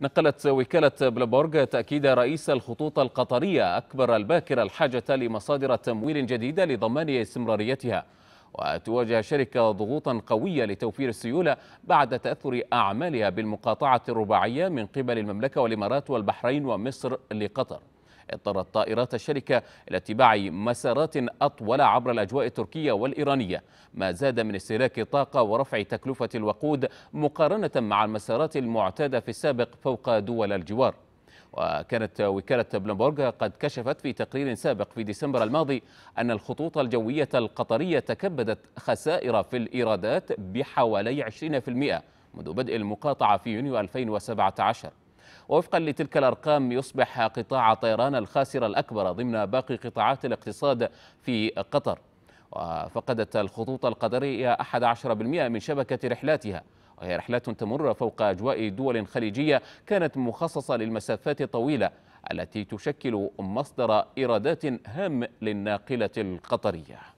نقلت وكالة بلبورغ تأكيد رئيس الخطوط القطرية أكبر الباكر الحاجة لمصادر تمويل جديدة لضمان استمراريتها وتواجه الشركة ضغوطا قوية لتوفير السيولة بعد تأثر أعمالها بالمقاطعة الرباعية من قبل المملكة والإمارات والبحرين ومصر لقطر اضطرت طائرات الشركة إلى اتباع مسارات أطول عبر الأجواء التركية والإيرانية ما زاد من استهلاك طاقة ورفع تكلفة الوقود مقارنة مع المسارات المعتادة في السابق فوق دول الجوار وكانت وكالة بلومبورغ قد كشفت في تقرير سابق في ديسمبر الماضي أن الخطوط الجوية القطرية تكبدت خسائر في الإيرادات بحوالي 20% منذ بدء المقاطعة في يونيو 2017 ووفقا لتلك الأرقام يصبح قطاع طيران الخاسر الأكبر ضمن باقي قطاعات الاقتصاد في قطر وفقدت الخطوط القطرية 11% من شبكة رحلاتها وهي رحلات تمر فوق أجواء دول خليجية كانت مخصصة للمسافات الطويلة التي تشكل مصدر إيرادات هام للناقلة القطرية